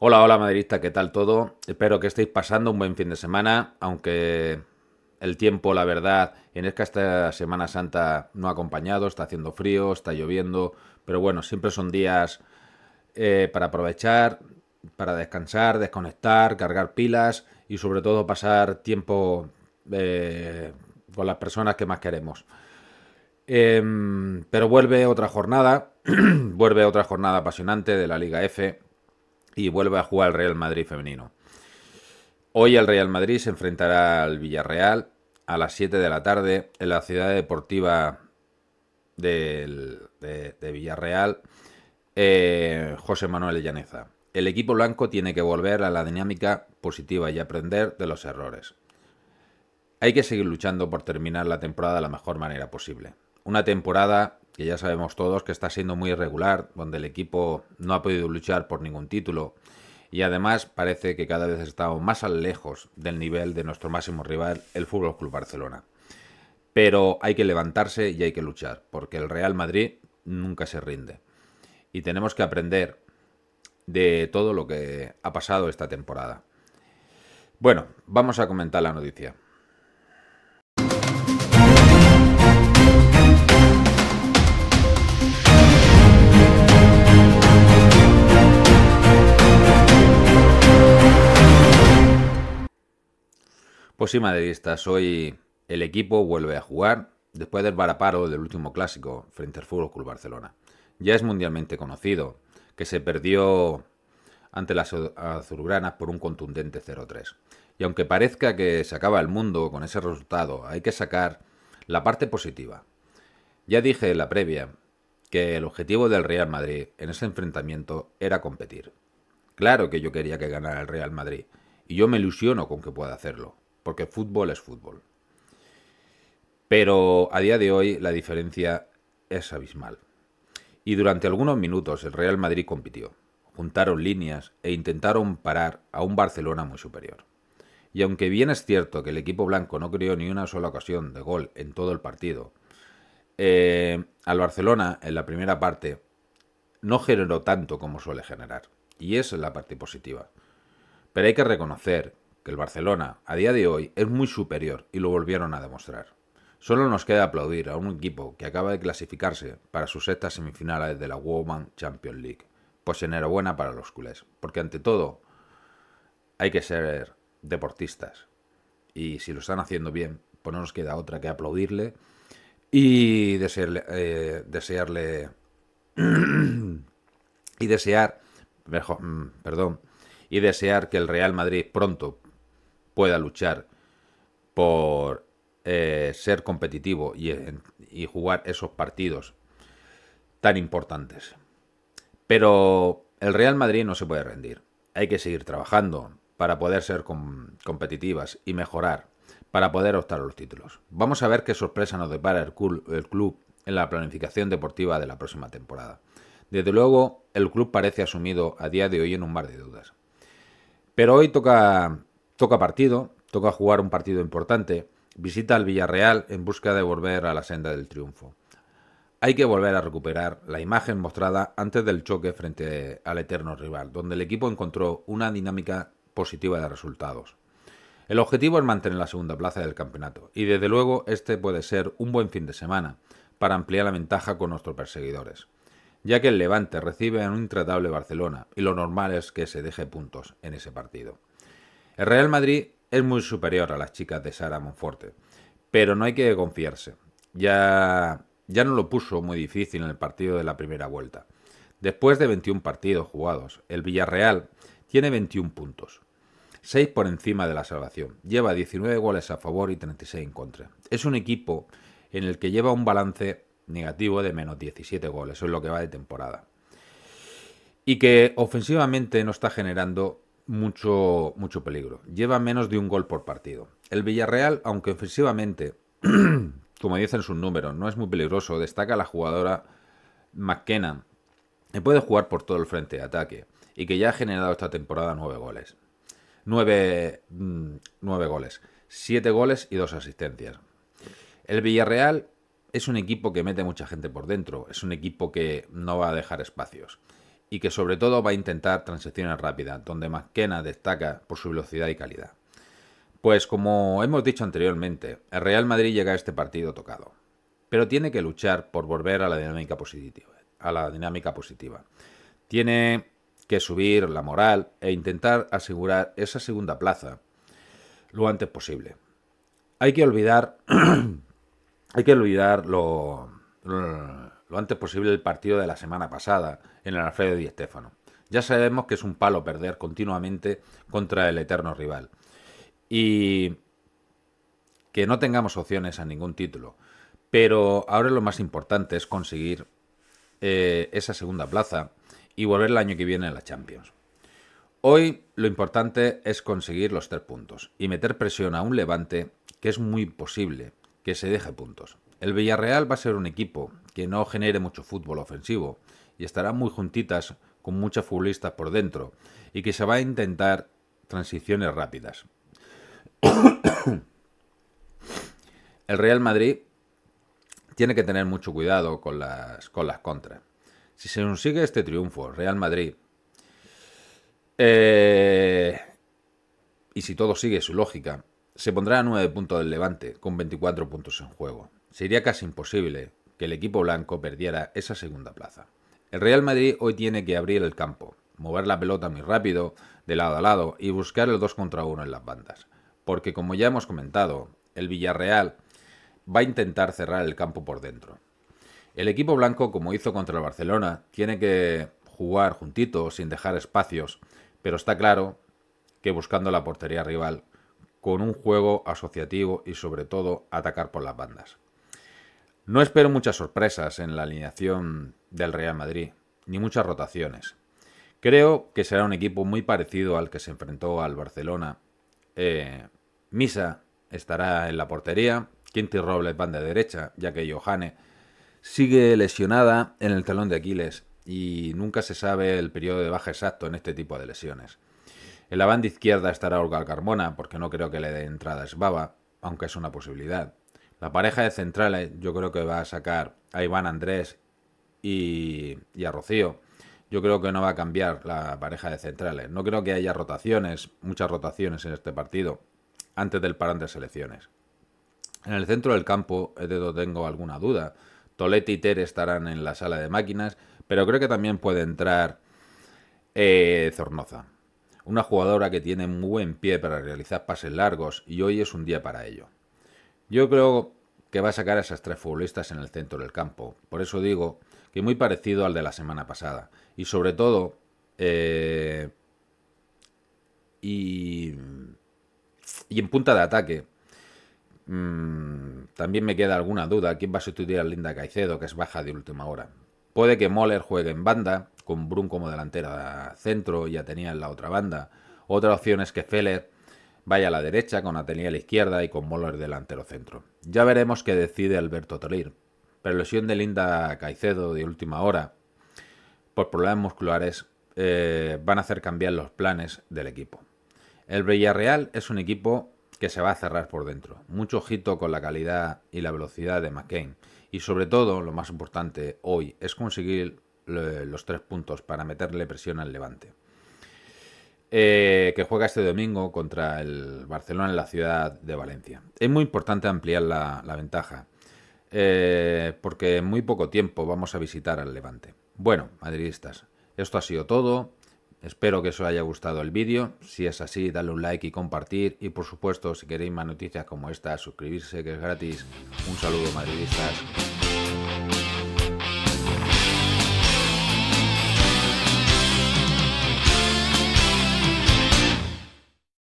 Hola, hola madridista, ¿qué tal todo? Espero que estéis pasando un buen fin de semana, aunque el tiempo, la verdad, en esta Semana Santa no ha acompañado, está haciendo frío, está lloviendo, pero bueno, siempre son días eh, para aprovechar, para descansar, desconectar, cargar pilas y sobre todo pasar tiempo eh, con las personas que más queremos. Em, pero vuelve otra jornada, vuelve otra jornada apasionante de la Liga F y vuelve a jugar al Real Madrid femenino. Hoy el Real Madrid se enfrentará al Villarreal a las 7 de la tarde en la ciudad deportiva de, Villarreal, eh, José Manuel Llaneza. El equipo blanco tiene que volver a la dinámica positiva y aprender de los errores. Hay que seguir luchando por terminar la temporada de la mejor manera posible. Una temporada que ya sabemos todos que está siendo muy irregular, donde el equipo no ha podido luchar por ningún título y además parece que cada vez estamos más lejos del nivel de nuestro máximo rival, el Fútbol Club Barcelona. Pero hay que levantarse y hay que luchar, porque el Real Madrid nunca se rinde. Y tenemos que aprender de todo lo que ha pasado esta temporada. Bueno, vamos a comentar la noticia. de vista hoy el equipo vuelve a jugar después del varaparo del último clásico frente al Fútbol Club Barcelona. Ya es mundialmente conocido que se perdió ante las azulgranas por un contundente 0-3. Y aunque parezca que se acaba el mundo con ese resultado, hay que sacar la parte positiva. Ya dije en la previa que el objetivo del Real Madrid en ese enfrentamiento era competir. Claro que yo quería que ganara el Real Madrid, y yo me ilusiono con que pueda hacerlo porque fútbol es fútbol. Pero a día de hoy la diferencia es abismal. Y durante algunos minutos el Real Madrid compitió, juntaron líneas e intentaron parar a un Barcelona muy superior. Y aunque bien es cierto que el equipo blanco no creó ni una sola ocasión de gol en todo el partido, eh, al Barcelona en la primera parte no generó tanto como suele generar. Y esa es la parte positiva. Pero hay que reconocer el Barcelona a día de hoy es muy superior y lo volvieron a demostrar. Solo nos queda aplaudir a un equipo que acaba de clasificarse para sus sextas semifinales de la Woman Champions League. Pues enhorabuena para los culés, porque ante todo hay que ser deportistas. Y si lo están haciendo bien, pues no nos queda otra que aplaudirle y desearle, eh, desearle y desear, mejor, mm, perdón, y desear que el Real Madrid pronto pueda luchar por eh, ser competitivo eh, y, jugar esos partidos tan importantes. Pero el Real Madrid no se puede rendir. Hay que seguir trabajando para poder ser competitivas y mejorar, para poder optar a los títulos. Vamos a ver qué sorpresa nos depara el club en la planificación deportiva de la próxima temporada. Desde luego, el club parece asumido a día de hoy en un mar de dudas. Pero hoy toca Toca partido, toca jugar un partido importante, visita al Villarreal en busca de volver a la senda del triunfo. Hay que volver a recuperar la imagen mostrada antes del choque frente al eterno rival, donde el equipo encontró una dinámica positiva de resultados. El objetivo es mantener la segunda plaza del campeonato, y desde luego este puede ser un buen fin de semana para ampliar la ventaja con nuestros perseguidores, ya que el Levante recibe a un intratable Barcelona, y lo normal es que se deje puntos en ese partido. El Real Madrid es muy superior a las chicas de Sara Monforte, pero no hay que confiarse. Ya, ya no lo puso muy difícil en el partido de la primera vuelta. Después de 21 partidos jugados, el Villarreal tiene 21 puntos, 6 por encima de la salvación. Lleva 19 goles a favor y 36 en contra. Es un equipo en el que lleva un balance negativo de menos 17 goles, eso es lo que va de temporada. Y que ofensivamente no está generando mucho, mucho peligro. Lleva menos de un gol por partido. El Villarreal, aunque ofensivamente, como dicen sus números, no es muy peligroso, destaca la jugadora McKenna, que puede jugar por todo el frente de ataque y que ya ha generado esta temporada nueve goles. Nueve, mm, nueve goles. Siete goles y dos asistencias. El Villarreal es un equipo que mete mucha gente por dentro, es un equipo que no va a dejar espacios y que sobre todo va a intentar transiciones rápidas, donde McKenna destaca por su velocidad y calidad. Pues como hemos dicho anteriormente, el Real Madrid llega a este partido tocado, pero tiene que luchar por volver a la dinámica positiva. A la dinámica positiva. Tiene que subir la moral e intentar asegurar esa segunda plaza lo antes posible. Hay que olvidar, hay que olvidar lo lo antes posible el partido de la semana pasada en el Alfredo Di Stéfano. Ya sabemos que es un palo perder continuamente contra el eterno rival. Y que no tengamos opciones a ningún título. Pero ahora lo más importante es conseguir eh, esa segunda plaza y volver el año que viene a la Champions. Hoy lo importante es conseguir los tres puntos y meter presión a un levante que es muy posible que se deje puntos. El Villarreal va a ser un equipo que no genere mucho fútbol ofensivo y estará muy juntitas con muchas futbolistas por dentro y que se va a intentar transiciones rápidas. El Real Madrid tiene que tener mucho cuidado con las, contras. Si se consigue este triunfo, Real Madrid, eh, y si todo sigue su lógica, se pondrá a 9 puntos del Levante, con 24 puntos en juego. Sería casi imposible que el equipo blanco perdiera esa segunda plaza. El Real Madrid hoy tiene que abrir el campo, mover la pelota muy rápido, de lado a lado, y buscar el 2 contra 1 en las bandas. Porque como ya hemos comentado, el Villarreal va a intentar cerrar el campo por dentro. El equipo blanco, como hizo contra el Barcelona, tiene que jugar juntito, sin dejar espacios, pero está claro que buscando la portería rival, con un juego asociativo y sobre todo atacar por las bandas. No espero muchas sorpresas en la alineación del Real Madrid, ni muchas rotaciones. Creo que será un equipo muy parecido al que se enfrentó al Barcelona. Eh, Misa estará en la portería, Quinti Robles banda derecha, ya que Johane sigue lesionada en el talón de Aquiles y nunca se sabe el periodo de baja exacto en este tipo de lesiones. En la banda izquierda estará Olga Carmona, porque no creo que le dé entrada a Sbaba, aunque es una posibilidad. La pareja de centrales, eh, yo creo que va a sacar a Iván Andrés y, a Rocío. Yo creo que no va a cambiar la pareja de centrales. No creo que haya rotaciones, muchas rotaciones en este partido, antes del parón de selecciones. En el centro del campo de todo tengo alguna duda. Tolete y Ter estarán en la sala de máquinas, pero creo que también puede entrar eh, Zornoza. Una jugadora que tiene muy buen pie para realizar pases largos y hoy es un día para ello. Yo creo que va a sacar a esas tres futbolistas en el centro del campo. Por eso digo que muy parecido al de la semana pasada. Y sobre todo, eh, y, en punta de ataque, mm, también me queda alguna duda. ¿Quién va a sustituir a Linda Caicedo, que es baja de última hora? Puede que Moller juegue en banda, con Brun como delantera centro, ya tenía en la otra banda. Otra opción es que Feller Vaya a la derecha, con Atenea a la izquierda y con Moller delantero centro. Ya veremos qué decide Alberto Tolir. Pero lesión de Linda Caicedo de última hora, por problemas musculares, eh, van a hacer cambiar los planes del equipo. El Villarreal es un equipo que se va a cerrar por dentro. Mucho ojito con la calidad y la velocidad de McCain. Y sobre todo, lo más importante hoy es conseguir eh, los tres puntos para meterle presión al levante. Eh, que juega este domingo contra el Barcelona en la ciudad de Valencia. Es muy importante ampliar la, ventaja, eh, porque en muy poco tiempo vamos a visitar al Levante. Bueno, madridistas, esto ha sido todo. Espero que os haya gustado el vídeo. Si es así, dale un like y compartir. Y por supuesto, si queréis más noticias como esta, suscribirse que es gratis. Un saludo madridistas.